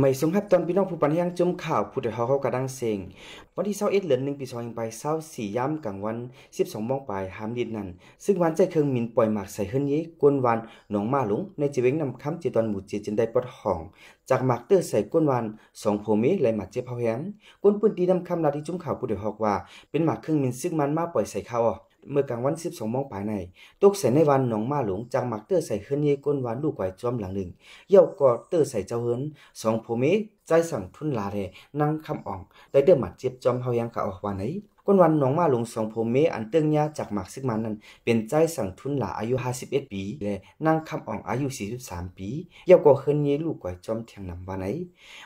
ไม่สงครับตอนพี่น้องผู้ปันยังจมข่าวผู้ใดเฮาเขากระดังเซงวันที่เ้าเอ็ดเหือนึ่งปีอ2ไปเส้าี่ย้ำกลางวันส12 มองปลายหามดินนั่นซึ่งวันใจเครื่องมินปล่อยหมากใส่เฮือนยี้ก้นวันหนองมาหลงในจีเวงนำคำจีตอนหมู่เจจินได้ปดห้อง จากหมากเตอ้อใส่ก้นวันสองโพมีไหลหมากเจ็บเฮาแหงก้นปืนตีนำคำนาที่จุ่มข่าวผู้ใดฮอกว่าเป็นหมากเครื่องมินซึ่งมันมาปล่อยใส่เขาอ๋อเมื่อกลางวันสิบมองปภายใน ตกใส่ในวันหนองมาหลงจากหมักเตอร์ใส่เฮือนเยก้นวานลูกไก่จอมหลังหนึ่งเย่ากอดเตอร์ใส่เจ้าเฮือนสองผัวเมียใจสั่งทุ่นลาเรนั่งคำอ่อง ได้เดิอหมัดเจ็บจอมเฮายังกะออกวันไอ้นวันน้องมาลงสองโพเมอันเตื้องยาจากหมากซึกมันนั้นเป็นใจสั่งทุนหลาอายุ 51 ปี และนางคำอ่องอายุ 43 ปีเยาวกว่าเฮินเยลูกก่อยจอมเทียงนำวันไหน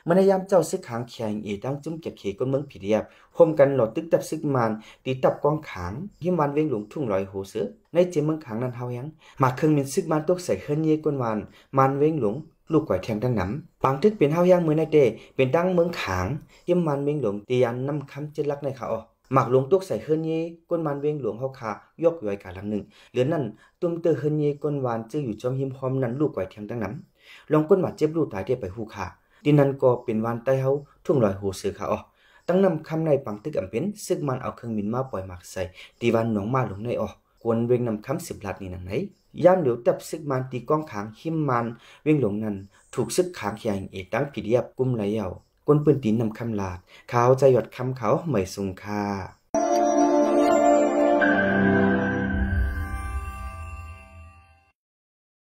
มันยามเจ้าซึกขางแขงเอ ตั้งจุ่มเก็บเขก้นเมืองผีเดียบพมกันหลอดตึกตับซึกมันตีตับกองขางยิ้มวันเวงหลงทุ่งลอยหูเสือ ในเจเมืองขางนั้นเฮายังหมากเครื่องมินซึกมันตกใส่เฮินเยก้นวัน มันเวงหลงลูกไก่แทมดังหนำปางทึกเป็นเฮาย่างมือในเตเป็นดังเมืองขางเยี่ยมมันเวงหลวงตียันน้ำคำเจ็ดลักในขาอ๋อหมักหลวงตุกใส่เฮือนเย่ก้นมันเวงหลวงเฮาขายกย่อยกาลังหนึ่งเหลือนั่นตุ้มเตอเฮือนเย่ก้นวานจื้ออยู่จอมหิมพร้อมนั้นลูกไก่แทมดังหนำลองก้นหวัดเจ็บลูกตายเตไปหูขาดินั้นก็เป็นวานใต้เฮาทุ่งลอยหูเสือขาอ๋อตั้งนำคำในปังตึกอำเป็นซึกมันเอาเครื่องมินมาปล่อยหมักใส่ ตีวันหนองมาหลวงในอ๋อวนเวงนำคำสิบลัดนี่นังไหนย่านเหลียวตับซึกมันตีก้องขาง หิมมันเวงหลงนั้น ถูกซึกขางแข่งเอตั้งผิดเยียบกุ้มไหลเยาก้นปืนตีนนำคำลาดเขาใจหยดคำเขาเหมยสุงคา